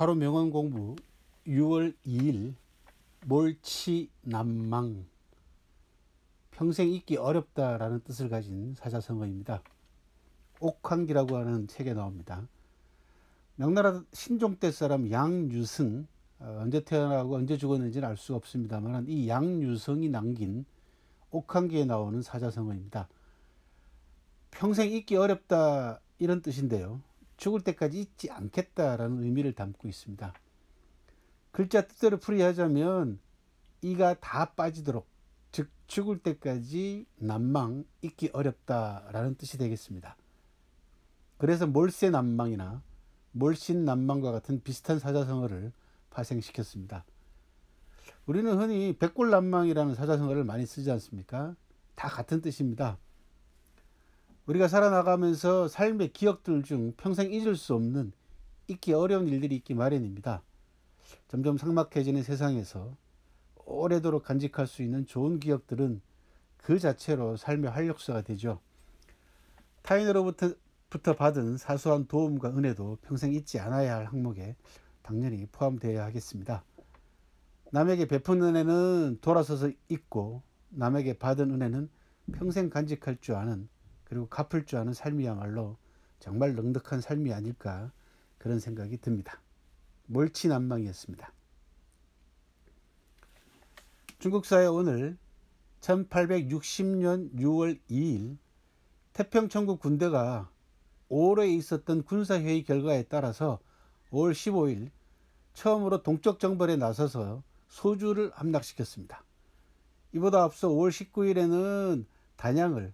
하루 명언 공부 6월 2일 몰치난망 평생 잊기 어렵다라는 뜻을 가진 사자성어입니다. 옥황기라고 하는 책에 나옵니다. 명나라 신종 때 사람 양유승 어, 언제 태어나고 언제 죽었는지는 알 수 없습니다만 이 양유성이 남긴 옥황기에 나오는 사자성어입니다. 평생 잊기 어렵다 이런 뜻인데요. 죽을 때까지 잊지 않겠다라는 의미를 담고 있습니다. 글자 뜻대로 풀이하자면 이가 다 빠지도록 즉 죽을 때까지 난망 잊기 어렵다라는 뜻이 되겠습니다. 그래서 몰세 난망이나 몰신 난망과 같은 비슷한 사자성어를 파생시켰습니다. 우리는 흔히 백골 난망이라는 사자성어를 많이 쓰지 않습니까? 다 같은 뜻입니다. 우리가 살아나가면서 삶의 기억들 중 평생 잊을 수 없는 잊기 어려운 일들이 있기 마련입니다. 점점 상막해지는 세상에서 오래도록 간직할 수 있는 좋은 기억들은 그 자체로 삶의 활력소가 되죠. 타인으로부터 받은 사소한 도움과 은혜도 평생 잊지 않아야 할 항목에 당연히 포함되어야 하겠습니다. 남에게 베푼 은혜는 돌아서서 잊고 남에게 받은 은혜는 평생 간직할 줄 아는 그리고 갚을 줄 아는 삶이야말로 정말 넉넉한 삶이 아닐까 그런 생각이 듭니다. 멀치난망이었습니다. 중국 사회 오늘 1860년 6월 2일 태평천국 군대가 올해 있었던 군사회의 결과에 따라서 5월 15일 처음으로 동쪽 정벌에 나서서 소주를 함락시켰습니다. 이보다 앞서 5월 19일에는 단양을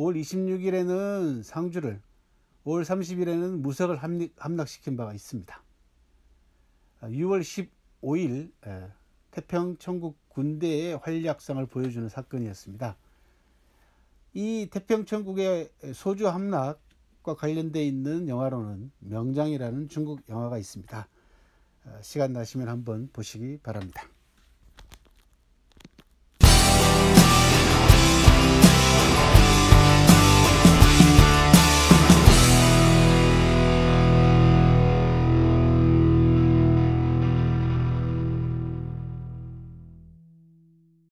5월 26일에는 상주를 5월 30일에는 무색을 함락시킨 바가 있습니다. 6월 아, 15일 태평 천국 군대의 활약상을 보여주는 사건이었습니다. 이 태평 천국의 소주 함락과 관련되어 있는 영화로는 명장이라는 중국 영화가 있습니다. 아, 시간 나시면 한번 보시기 바랍니다.